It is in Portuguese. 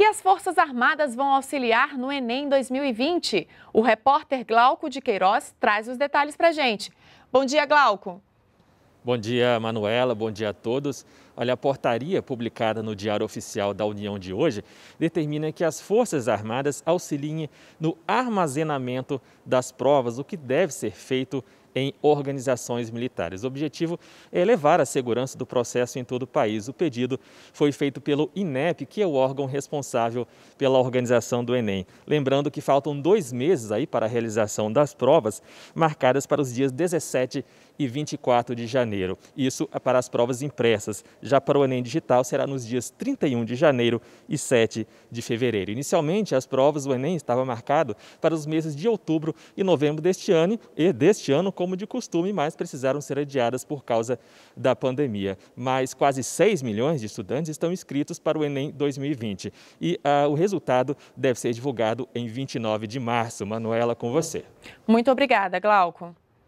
E as Forças Armadas vão auxiliar no Enem 2020. O repórter Glauco de Queiroz traz os detalhes para gente. Bom dia, Glauco. Bom dia, Manuela. Bom dia a todos. Olha, a portaria publicada no Diário Oficial da União de hoje determina que as Forças Armadas auxiliem no armazenamento das provas, o que deve ser feito em organizações militares. O objetivo é elevar a segurança do processo em todo o país. O pedido foi feito pelo INEP, que é o órgão responsável pela organização do Enem. Lembrando que faltam dois meses aí para a realização das provas, marcadas para os dias 17 e 24 de janeiro janeiro. Isso é para as provas impressas. Já para o Enem digital será nos dias 31 de janeiro e 7 de fevereiro. Inicialmente, as provas do Enem estavam marcado para os meses de outubro e novembro deste ano, e deste ano, como de costume, mas precisaram ser adiadas por causa da pandemia. Mas quase 6 milhões de estudantes estão inscritos para o Enem 2020 e ah, o resultado deve ser divulgado em 29 de março. Manuela, com você. Muito obrigada, Glauco.